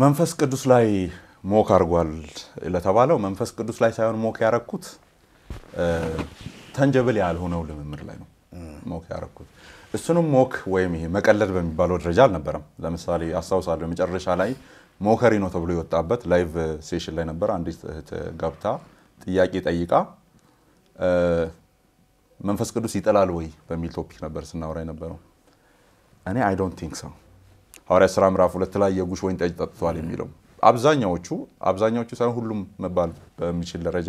መንፈስ ቅዱስ ላይ ሞክ አድርጓል ለተባለው መንፈስ ቅዱስ ላይ ሳይሆን ሞክ ያረኩት ተንጀብል ያልሆነው ልምምድ ላይ ነው ሞክ ያረኩት። እሱንም ሞክ ወይም ይሄ መቀለድ በሚባለው ደረጃ አልነበረም። ለምሳሌ አስታውሳለሁ መጨረሻ ላይ ሞከሪ ነው ተብሎ የወጣበት ላይቭ ሴሽን ላይ ነበር። አንዲት እህት ገብታ ጥያቄ ጠይቃ መንፈስ ቅዱስ ይጥላል ወይ በሚል ቶፒክ ነበር ስናወራ የነበረው። እኔ አይ ዶንት ቲንክ ሰው ሐዋርያት ሥራ ምዕራፍ ሁለት ላይ የጉሽ ወይን ጠጅ ጠጥቷል የሚለው አብዛኛዎቹ አብዛኛዎቹ ሳይሆን ሁሉም መባል በሚችል ደረጃ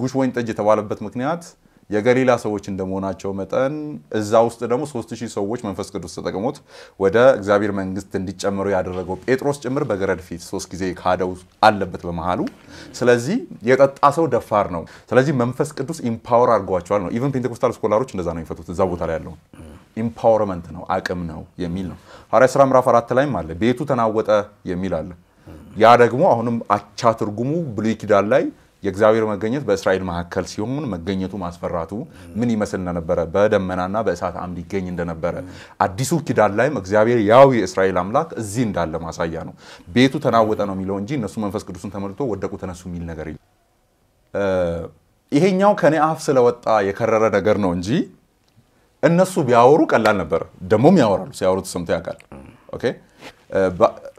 ጉሽ ወይን ጠጅ የተባለበት ምክንያት የገሊላ ሰዎች እንደመሆናቸው መጠን እዛ ውስጥ ደግሞ ሶስት ሰዎች መንፈስ ቅዱስ ተጠቅሞት ወደ እግዚአብሔር መንግስት እንዲጨምሩ ያደረገው ጴጥሮስ ጭምር በገረድ ፊት ሶስት ጊዜ ካደው አለበት በመሃሉ። ስለዚህ የጠጣ ሰው ደፋር ነው። ስለዚህ መንፈስ ቅዱስ ኢምፓወር አድርጓቸዋል ነው። ኢቨን ፔንቴኮስታል ስኮላሮች እንደዛ ነው የሚፈቱት እዛ ቦታ ላይ ያለው ኢምፓወርመንት ነው፣ አቅም ነው የሚል ነው። ሐዋርያ ስራ ምዕራፍ አራት ላይም አለ ቤቱ ተናወጠ የሚል አለ። ያ ደግሞ አሁንም አቻ ትርጉሙ ብሉይ ኪዳን ላይ የእግዚአብሔር መገኘት በእስራኤል መካከል ሲሆን መገኘቱ ማስፈራቱ ምን ይመስል እንደነበረ በደመናና በእሳት አምድ ይገኝ እንደነበረ አዲሱ ኪዳን ላይም እግዚአብሔር ያው የእስራኤል አምላክ እዚህ እንዳለ ማሳያ ነው። ቤቱ ተናወጠ ነው የሚለው እንጂ እነሱ መንፈስ ቅዱስን ተመልቶ ወደቁ ተነሱ የሚል ነገር ይሄኛው ከኔ አፍ ስለወጣ የከረረ ነገር ነው እንጂ እነሱ ቢያወሩ ቀላል ነበረ። ደግሞም ያወራሉ፣ ሲያወሩ ተሰምቶ ያውቃል። ኦኬ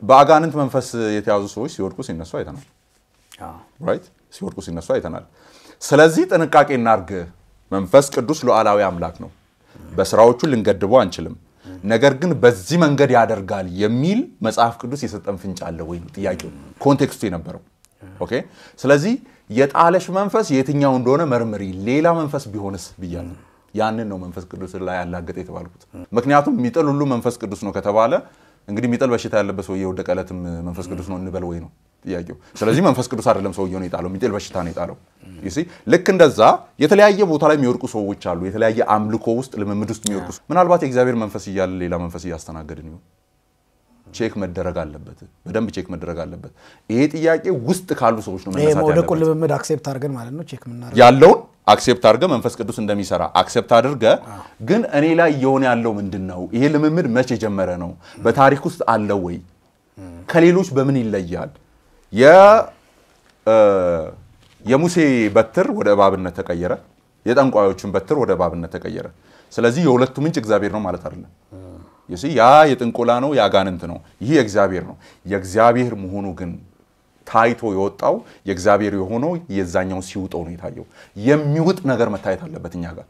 በአጋንንት መንፈስ የተያዙ ሰዎች ሲወድቁ ሲነሱ አይተናል። ራይት ሲወድቁ ሲነሱ አይተናል። ስለዚህ ጥንቃቄ እናርግ። መንፈስ ቅዱስ ሉዓላዊ አምላክ ነው። በስራዎቹ ልንገድበው አንችልም። ነገር ግን በዚህ መንገድ ያደርጋል የሚል መጽሐፍ ቅዱስ የሰጠን ፍንጭ አለ ወይም ጥያቄው ኮንቴክስቱ የነበረው ኦኬ። ስለዚህ የጣለሽ መንፈስ የትኛው እንደሆነ መርምሪ። ሌላ መንፈስ ቢሆንስ ብያለሁ። ያንን ነው መንፈስ ቅዱስ ላይ ያላገጠ የተባልኩት። ምክንያቱም የሚጥል ሁሉ መንፈስ ቅዱስ ነው ከተባለ እንግዲህ የሚጥል በሽታ ያለበት ሰው የወደቀለትም መንፈስ ቅዱስ ነው እንበል ወይ ነው ጥያቄው። ስለዚህ መንፈስ ቅዱስ አይደለም ሰውየው ነው የጣለው፣ የሚጥል በሽታ ነው የጣለው። ልክ እንደዛ የተለያየ ቦታ ላይ የሚወድቁ ሰዎች አሉ። የተለያየ አምልኮ ውስጥ ልምምድ ውስጥ የሚወድቁ ምናልባት የእግዚአብሔር መንፈስ እያለ ሌላ መንፈስ እያስተናገድን ይሁን ቼክ መደረግ አለበት። በደንብ ቼክ መደረግ አለበት። ይሄ ጥያቄ ውስጥ ካሉ ሰዎች ነው መነሳት ያለበት። ልምምድ አክሴፕት አድርገን ማለት ነው ቼክ የምናደርገው ያለውን አክሴፕት አድርገ መንፈስ ቅዱስ እንደሚሰራ አክሴፕት አድርገ ግን እኔ ላይ እየሆነ ያለው ምንድን ነው? ይሄ ልምምድ መቼ የጀመረ ነው? በታሪክ ውስጥ አለ ወይ? ከሌሎች በምን ይለያል? የሙሴ በትር ወደ እባብነት ተቀየረ። የጠንቋዮችን በትር ወደ እባብነት ተቀየረ። ስለዚህ የሁለቱ ምንጭ እግዚአብሔር ነው ማለት አይደለም። ያ የጥንቁላ ነው፣ የአጋንንት ነው፣ ይህ የእግዚአብሔር ነው። የእግዚአብሔር መሆኑ ግን ታይቶ የወጣው የእግዚአብሔር የሆነው የዛኛው ሲውጠው ነው የታየው። የሚውጥ ነገር መታየት አለበት እኛ ጋር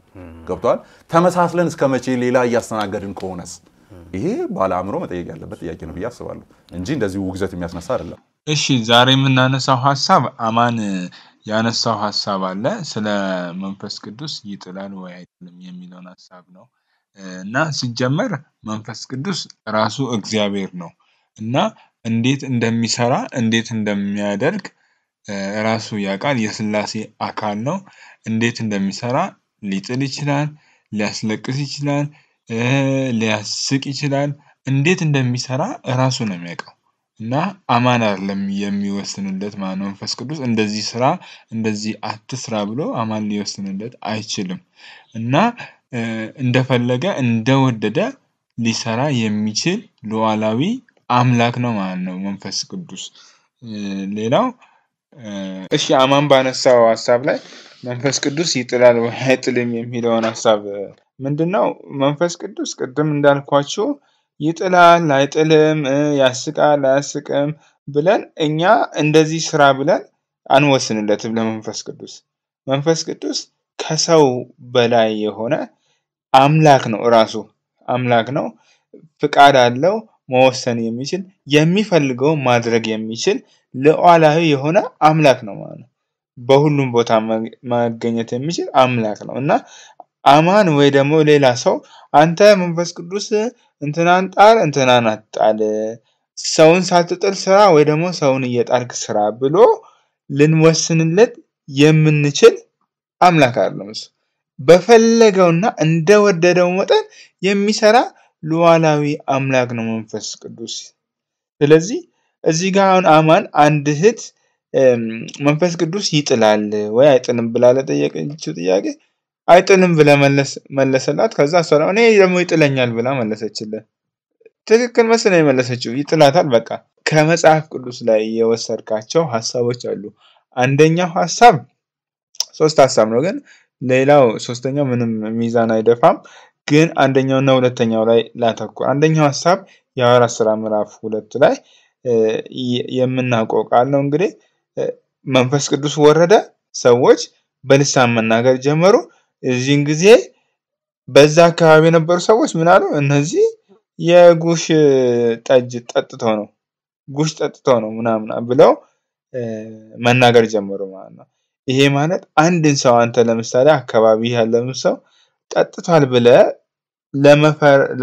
ገብቷል። ተመሳስለን እስከ መቼ ሌላ እያስተናገድን ከሆነስ ይሄ ባለ አእምሮ መጠየቅ ያለበት ጥያቄ ነው ብዬ አስባለሁ እንጂ እንደዚህ ውግዘት የሚያስነሳ አይደለም። እሺ ዛሬ የምናነሳው ሀሳብ አማን ያነሳው ሀሳብ አለ ስለ መንፈስ ቅዱስ ይጥላል ወይ አይጥልም የሚለውን ሀሳብ ነው እና ሲጀመር መንፈስ ቅዱስ ራሱ እግዚአብሔር ነው እና እንዴት እንደሚሰራ እንዴት እንደሚያደርግ ራሱ ያውቃል። የስላሴ አካል ነው። እንዴት እንደሚሰራ ሊጥል ይችላል፣ ሊያስለቅስ ይችላል፣ ሊያስቅ ይችላል እንዴት እንደሚሰራ ራሱ ነው የሚያውቀው እና አማን አይደለም የሚወስንለት ማለት ነው። መንፈስ ቅዱስ እንደዚህ ስራ እንደዚህ አትስራ ብሎ አማን ሊወስንለት አይችልም እና እንደፈለገ እንደወደደ ሊሰራ የሚችል ሉዓላዊ አምላክ ነው ማለት ነው መንፈስ ቅዱስ። ሌላው እሺ አማን ባነሳው ሀሳብ ላይ መንፈስ ቅዱስ ይጥላል ወይ አይጥልም የሚለውን ሀሳብ ምንድነው? መንፈስ ቅዱስ ቅድም እንዳልኳችሁ ይጥላል አይጥልም ያስቃል አያስቅም ብለን እኛ እንደዚህ ስራ ብለን አንወስንለትም ለመንፈስ ቅዱስ። መንፈስ ቅዱስ ከሰው በላይ የሆነ አምላክ ነው ራሱ አምላክ ነው። ፍቃድ አለው መወሰን የሚችል የሚፈልገው ማድረግ የሚችል ሉዓላዊ የሆነ አምላክ ነው ማለት ነው። በሁሉም ቦታ መገኘት የሚችል አምላክ ነው እና አማን ወይ ደግሞ ሌላ ሰው አንተ መንፈስ ቅዱስ እንትናን ጣል እንትናን አትጣል፣ ሰውን ሳትጥል ስራ ወይ ደግሞ ሰውን እየጣልክ ስራ ብሎ ልንወስንለት የምንችል አምላክ አይደለም። በፈለገውና እንደወደደው መጠን የሚሰራ ሉዓላዊ አምላክ ነው መንፈስ ቅዱስ። ስለዚህ እዚህ ጋር አሁን አማን አንድ እህት መንፈስ ቅዱስ ይጥላል ወይ አይጥልም ብላ ለጠየቀችው ጥያቄ አይጥልም ብለ መለሰላት። ከዛ እሷ እኔ ደግሞ ይጥለኛል ብላ መለሰችለት። ትክክል መስለ የመለሰችው ይጥላታል። በቃ ከመጽሐፍ ቅዱስ ላይ የወሰድካቸው ሀሳቦች አሉ። አንደኛው ሀሳብ ሶስት ሀሳብ ነው፣ ግን ሌላው ሶስተኛው ምንም ሚዛን አይደፋም። ግን አንደኛው እና ሁለተኛው ላይ ላተኩር። አንደኛው ሀሳብ የሐዋርያት ስራ ምዕራፍ ሁለት ላይ የምናውቀው ቃል ነው። እንግዲህ መንፈስ ቅዱስ ወረደ፣ ሰዎች በልሳን መናገር ጀመሩ። እዚህን ጊዜ በዛ አካባቢ የነበሩ ሰዎች ምን አሉ? እነዚህ የጉሽ ጠጅ ጠጥተው ነው ጉሽ ጠጥተው ነው ምናምን ብለው መናገር ጀመሩ ማለት ነው። ይሄ ማለት አንድን ሰው አንተ ለምሳሌ አካባቢ ያለውን ሰው ጠጥቷል ብለ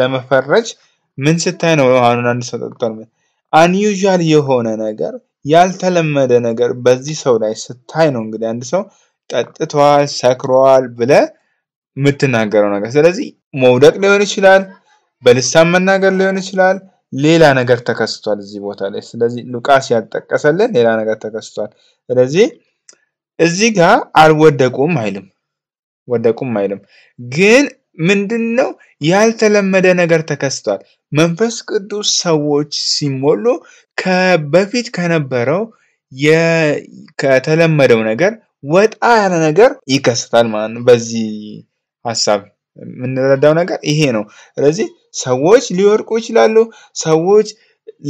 ለመፈረጅ ምን ስታይ ነው አሁን አንድ ሰው ጠጥቷል አንዩዥዋል የሆነ ነገር ያልተለመደ ነገር በዚህ ሰው ላይ ስታይ ነው እንግዲህ አንድ ሰው ጠጥቷል ሰክሯል ብለ የምትናገረው ነገር። ስለዚህ መውደቅ ሊሆን ይችላል፣ በልሳን መናገር ሊሆን ይችላል። ሌላ ነገር ተከስቷል እዚህ ቦታ ላይ። ስለዚህ ሉቃስ ያጠቀሰልን ሌላ ነገር ተከስቷል። ስለዚህ እዚህ ጋር አልወደቁም አይልም። ወደቁም አይልም። ግን ምንድን ነው ያልተለመደ ነገር ተከስቷል። መንፈስ ቅዱስ ሰዎች ሲሞሉ ከበፊት ከነበረው ከተለመደው ነገር ወጣ ያለ ነገር ይከሰታል ማለት ነው። በዚህ ሀሳብ የምንረዳው ነገር ይሄ ነው። ስለዚህ ሰዎች ሊወርቁ ይችላሉ። ሰዎች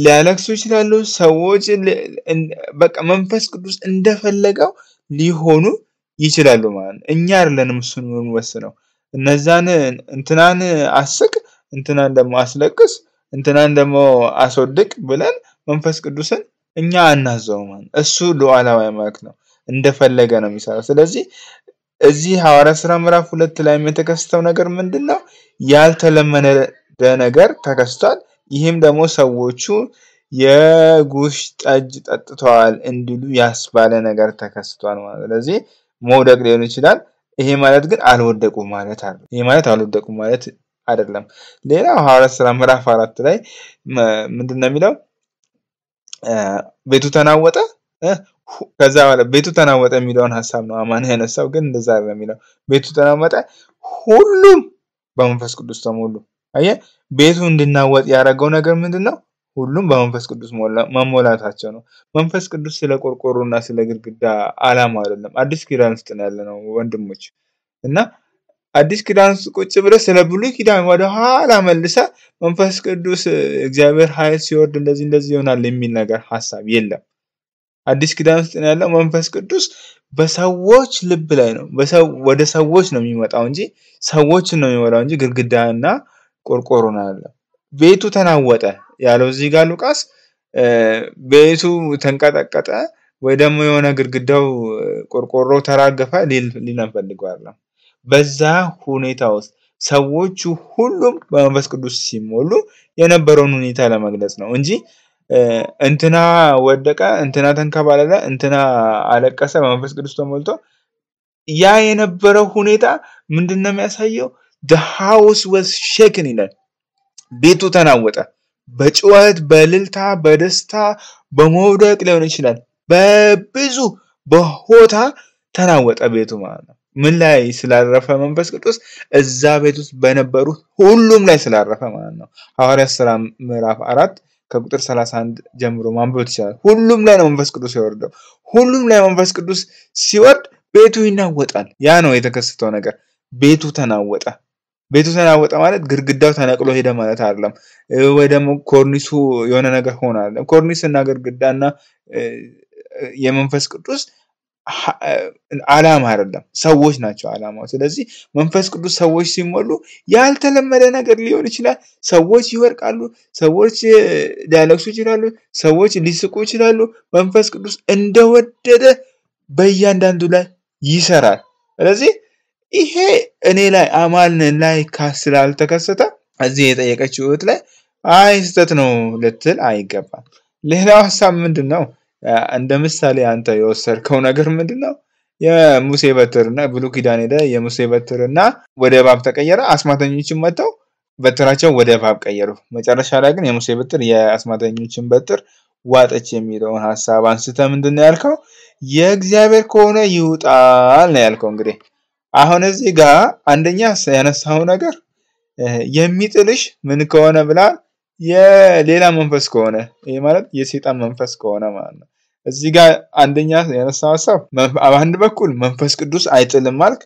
ሊያለቅሱ ይችላሉ። ሰዎች በቃ መንፈስ ቅዱስ እንደፈለገው ሊሆኑ ይችላሉ ማለት ነው። እኛ አይደለንም እሱን የምንወስነው። እነዛን እንትናን አስቅ፣ እንትናን ደግሞ አስለቅስ፣ እንትናን ደግሞ አስወድቅ ብለን መንፈስ ቅዱስን እኛ አናዘው አናዘውም። እሱ ሉዓላዊ ማለት ነው፣ እንደፈለገ ነው የሚሰራው። ስለዚህ እዚህ ሐዋርያ ስራ ምዕራፍ ሁለት ላይ የተከሰተው ነገር ምንድን ነው? ያልተለመደ ነገር ተከስቷል። ይህም ደግሞ ሰዎቹ የጉሽ ጠጅ ጠጥተዋል እንዲሉ ያስባለ ነገር ተከስቷል ማለት ስለዚህ መውደቅ ሊሆን ይችላል። ይሄ ማለት ግን አልወደቁም ማለት አለ። ይሄ ማለት አልወደቁም ማለት አይደለም። ሌላው ሐዋርያት ስራ ምዕራፍ አራት ላይ ምንድን ነው የሚለው? ቤቱ ተናወጠ። ከዛ በኋላ ቤቱ ተናወጠ የሚለውን ሀሳብ ነው አማን ያነሳው፣ ግን እንደዛ አይደለም የሚለው ቤቱ ተናወጠ፣ ሁሉም በመንፈስ ቅዱስ ተሞሉ። አየህ፣ ቤቱ እንድናወጥ ያደረገው ነገር ምንድን ነው? ሁሉም በመንፈስ ቅዱስ መሞላታቸው ነው። መንፈስ ቅዱስ ስለ ቆርቆሮ እና ስለ ግድግዳ አላማ አይደለም። አዲስ ኪዳን ውስጥ ነው ያለ ነው ወንድሞች እና አዲስ ኪዳን ውስጥ ቁጭ ብለ ስለ ብሉይ ኪዳን ወደ ኋላ መልሰ መንፈስ ቅዱስ እግዚአብሔር ኃይል ሲወርድ እንደዚህ እንደዚህ ይሆናል የሚል ነገር ሀሳብ የለም። አዲስ ኪዳን ውስጥ ነው ያለው መንፈስ ቅዱስ በሰዎች ልብ ላይ ነው። ወደ ሰዎች ነው የሚመጣው እንጂ ሰዎችን ነው የሚመጣው እንጂ ቆርቆሮ ነው አይደለም። ቤቱ ተናወጠ ያለው እዚህ ጋር ሉቃስ ቤቱ ተንቀጠቀጠ ወይ ደግሞ የሆነ ግድግዳው ቆርቆሮ ተራገፈ ሊለን ፈልገዋለም። በዛ ሁኔታ ውስጥ ሰዎቹ ሁሉም በመንፈስ ቅዱስ ሲሞሉ የነበረውን ሁኔታ ለመግለጽ ነው እንጂ እንትና ወደቀ፣ እንትና ተንከባለለ፣ እንትና አለቀሰ በመንፈስ ቅዱስ ተሞልቶ ያ የነበረው ሁኔታ ምንድን ነው የሚያሳየው? ደ ሃውስ ወዝ ሼክን ይላል። ቤቱ ተናወጠ። በጩኸት በእልልታ በደስታ በመውደቅ ሊሆን ይችላል። በብዙ በሆታ ተናወጠ ቤቱ ማለት ነው። ምን ላይ ስላረፈ መንፈስ ቅዱስ እዛ ቤት ውስጥ በነበሩት ሁሉም ላይ ስላረፈ ማለት ነው። ሐዋርያት ሥራ ምዕራፍ አራት ከቁጥር 31 ጀምሮ ማንበብ ይችላል። ሁሉም ላይ ነው መንፈስ ቅዱስ የወርደው። ሁሉም ላይ መንፈስ ቅዱስ ሲወርድ ቤቱ ይናወጣል። ያ ነው የተከሰተው ነገር፣ ቤቱ ተናወጠ። ቤቱ ተናወጠ ማለት ግድግዳው ተነቅሎ ሄደ ማለት አይደለም፣ ወይ ደግሞ ኮርኒሱ የሆነ ነገር ሆነ አይደለም። ኮርኒስ እና እና የመንፈስ ቅዱስ አላማ አይደለም፣ ሰዎች ናቸው አላማው። ስለዚህ መንፈስ ቅዱስ ሰዎች ሲሞሉ ያልተለመደ ነገር ሊሆን ይችላል። ሰዎች ይወርቃሉ፣ ሰዎች ሊያለቅሱ ይችላሉ፣ ሰዎች ሊስቁ ይችላሉ። መንፈስ ቅዱስ እንደወደደ በእያንዳንዱ ላይ ይሰራል። ስለዚህ ይሄ እኔ ላይ አማንን ላይ ስላልተከሰተ እዚህ የጠየቀችው እህት ላይ አይ ስህተት ነው ልትል አይገባም። ሌላው ሀሳብ ምንድን ነው? እንደ ምሳሌ አንተ የወሰድከው ነገር ምንድን ነው? የሙሴ በትርና ብሉ ኪዳን ሄደ የሙሴ በትርና ወደ እባብ ተቀየረ። አስማተኞችን መጥተው በትራቸው ወደ እባብ ቀየሩ። መጨረሻ ላይ ግን የሙሴ በትር የአስማተኞችን በትር ዋጠች የሚለውን ሀሳብ አንስተ ምንድን ነው ያልከው? የእግዚአብሔር ከሆነ ይውጣል ነው ያልከው እንግዲህ አሁን እዚህ ጋር አንደኛ ያነሳው ነገር የሚጥልሽ ምን ከሆነ ብላ የሌላ መንፈስ ከሆነ ይሄ ማለት የሴጣን መንፈስ ከሆነ ማለት ነው። እዚህ ጋር አንደኛ ያነሳው ሀሳብ በአንድ በኩል መንፈስ ቅዱስ አይጥልም አልክ፣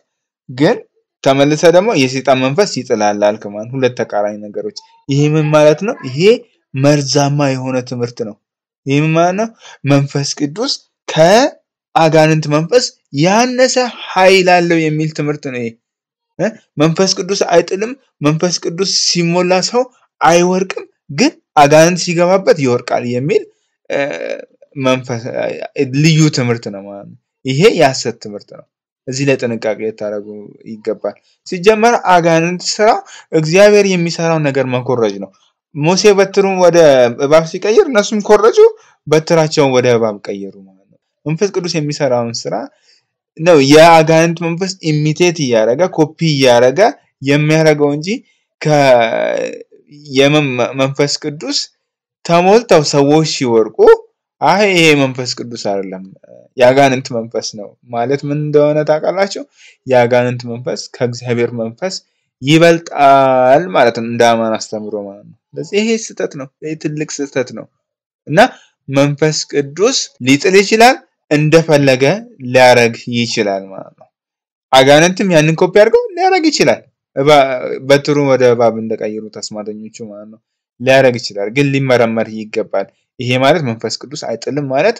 ግን ተመልሰ ደግሞ የሴጣን መንፈስ ይጥላል አልክ ማለት ሁለት ተቃራኒ ነገሮች። ይሄ ምን ማለት ነው? ይሄ መርዛማ የሆነ ትምህርት ነው። ይህ ማለት ነው መንፈስ ቅዱስ ከአጋንንት መንፈስ ያነሰ ኃይል አለው የሚል ትምህርት ነው ይሄ። መንፈስ ቅዱስ አይጥልም። መንፈስ ቅዱስ ሲሞላ ሰው አይወርቅም፣ ግን አጋንንት ሲገባበት ይወርቃል የሚል ልዩ ትምህርት ነው ማለት ነው። ይሄ የሐሰት ትምህርት ነው። እዚህ ላይ ጥንቃቄ ልታደርጉ ይገባል። ሲጀመር አጋንንት ስራው እግዚአብሔር የሚሰራው ነገር መኮረጅ ነው። ሙሴ በትሩን ወደ እባብ ሲቀይር እነሱም ኮረጁ፣ በትራቸውን ወደ እባብ ቀየሩ ማለት ነው። መንፈስ ቅዱስ የሚሰራውን ስራ ነው የአጋንንት መንፈስ ኢሚቴት እያደረገ ኮፒ እያደረገ የሚያረገው እንጂ የመንፈስ ቅዱስ ተሞልተው ሰዎች ሲወርቁ አይ ይሄ መንፈስ ቅዱስ አይደለም የአጋንንት መንፈስ ነው ማለት ምን እንደሆነ ታውቃላችሁ? የአጋንንት መንፈስ ከእግዚአብሔር መንፈስ ይበልጣል ማለት ነው፣ እንዳማን አስተምሮ ማለት ነው። ስለዚህ ይሄ ስህተት ነው፣ ይሄ ትልቅ ስህተት ነው እና መንፈስ ቅዱስ ሊጥል ይችላል እንደፈለገ ሊያረግ ይችላል ማለት ነው። አጋንንትም ያንን ኮፒ አድርገው ሊያረግ ይችላል። በትሩ ወደ እባብ እንደቀየሩ ተስማተኞቹ ማለት ነው። ሊያረግ ይችላል፣ ግን ሊመረመር ይገባል። ይሄ ማለት መንፈስ ቅዱስ አይጥልም ማለት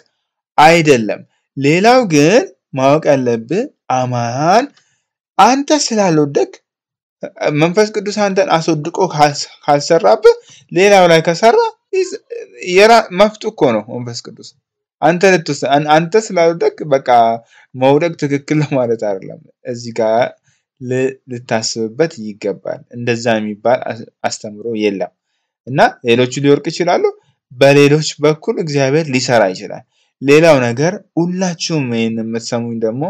አይደለም። ሌላው ግን ማወቅ ያለብህ አማን አንተ ስላልወደቅ መንፈስ ቅዱስ አንተን አስወድቆ ካልሰራብህ ሌላው ላይ ከሰራ መፍጡ እኮ ነው መንፈስ ቅዱስ አንተ ልትወስ አንተ ስላልወደቅ በቃ መውደቅ ትክክል ማለት አይደለም። እዚህ ጋር ልታስብበት ይገባል። እንደዛ የሚባል አስተምሮ የለም እና ሌሎቹ ሊወርቅ ይችላሉ። በሌሎች በኩል እግዚአብሔር ሊሰራ ይችላል። ሌላው ነገር ሁላችሁም ይህን የምትሰሙኝ ደግሞ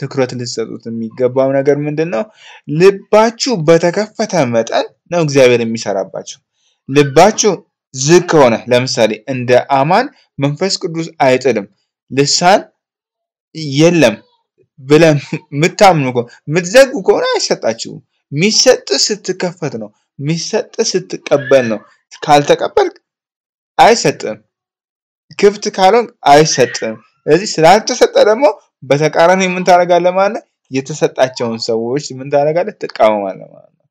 ትኩረት ልትሰጡት የሚገባው ነገር ምንድን ነው? ልባችሁ በተከፈተ መጠን ነው እግዚአብሔር የሚሰራባችሁ ልባችሁ ዝግ ከሆነ ለምሳሌ እንደ አማን መንፈስ ቅዱስ አይጥልም፣ ልሳን የለም ብለን የምታምኑ የምትዘጉ ከሆነ አይሰጣችሁም። የሚሰጥ ስትከፈት ነው። የሚሰጥ ስትቀበል ነው። ካልተቀበል አይሰጥም። ክፍት ካልሆን አይሰጥም። ስለዚህ ስላልተሰጠ ደግሞ በተቃራኒ ምን ታደርጋለህ ማለት ነው? የተሰጣቸውን ሰዎች ምን ታደርጋለህ? ትቃወማለህ ማለት ነው።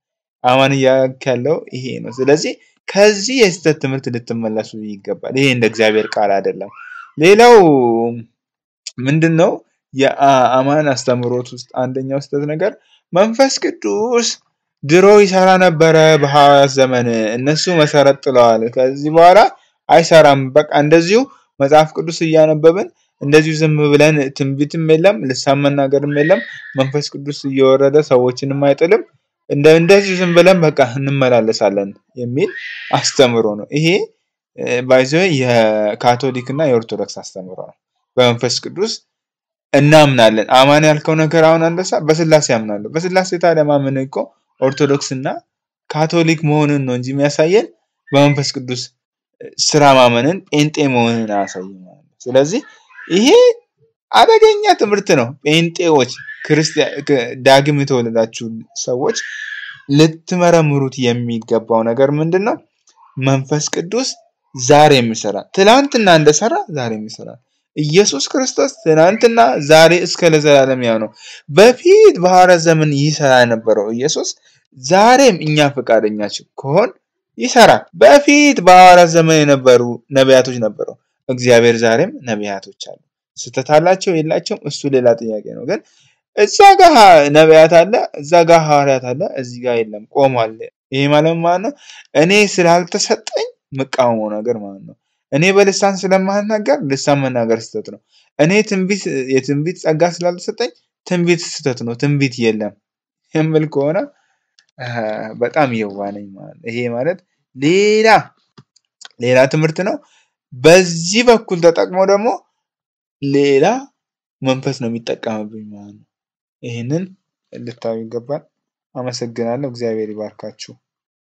አማን እያልክ ያለው ይሄ ነው። ስለዚህ ከዚህ የስህተት ትምህርት ልትመለሱ ይገባል። ይሄ እንደ እግዚአብሔር ቃል አይደለም። ሌላው ምንድን ነው? የአማን አስተምህሮት ውስጥ አንደኛው ስህተት ነገር መንፈስ ቅዱስ ድሮ ይሰራ ነበረ በሐዋርያት ዘመን፣ እነሱ መሰረት ጥለዋል፣ ከዚህ በኋላ አይሰራም። በቃ እንደዚሁ መጽሐፍ ቅዱስ እያነበብን እንደዚሁ ዝም ብለን ትንቢትም የለም ልሳን መናገርም የለም። መንፈስ ቅዱስ እየወረደ ሰዎችንም አይጥልም። እንደዚህ ዝም ብለን በቃ እንመላለሳለን የሚል አስተምሮ ነው። ይሄ ባይዘ የካቶሊክ እና የኦርቶዶክስ አስተምሮ ነው። በመንፈስ ቅዱስ እናምናለን። አማን ያልከው ነገር አሁን አንደሳ በስላሴ ያምናለሁ። በስላሴ ታዲያ ማመን እኮ ኦርቶዶክስ እና ካቶሊክ መሆንን ነው እንጂ የሚያሳየን በመንፈስ ቅዱስ ስራ ማመንን ጴንጤ መሆንን አያሳይም። ስለዚህ ይሄ አደገኛ ትምህርት ነው። ጴንጤዎች ዳግም የተወለዳችሁ ሰዎች ልትመረምሩት የሚገባው ነገር ምንድን ነው? መንፈስ ቅዱስ ዛሬ የሚሰራ ትላንትና እንደሰራ ዛሬ የሚሰራ ኢየሱስ ክርስቶስ ትናንትና፣ ዛሬ እስከ ለዘላለም ያው ነው። በፊት ባህረ ዘመን ይሰራ የነበረው ኢየሱስ ዛሬም እኛ ፈቃደኛች ከሆን ይሰራል። በፊት በሐዋርያት ዘመን የነበሩ ነቢያቶች ነበሩ። እግዚአብሔር ዛሬም ነቢያቶች አሉ። ስህተት አላቸው የላቸውም? እሱ ሌላ ጥያቄ ነው። ግን እዛ ጋ ነቢያት አለ፣ እዛ ጋ ሐዋርያት አለ፣ እዚህ ጋ የለም፣ ቆሟል። ይሄ ማለት ማለት ነው እኔ ስላልተሰጠኝ የምቃወመው ነገር ማለት ነው። እኔ በልሳን ስለማናገር ልሳን መናገር ስህተት ነው። እኔ ትንቢት የትንቢት ጸጋ ስላልተሰጠኝ ትንቢት ስህተት ነው፣ ትንቢት የለም የምል ከሆነ በጣም የዋነኝ ማለት ይሄ ማለት ሌላ ሌላ ትምህርት ነው። በዚህ በኩል ተጠቅሞ ደግሞ ሌላ መንፈስ ነው የሚጠቀምብኝ ማለት ነው። ይህንን ልታዩ ይገባል። አመሰግናለሁ። እግዚአብሔር ይባርካችሁ።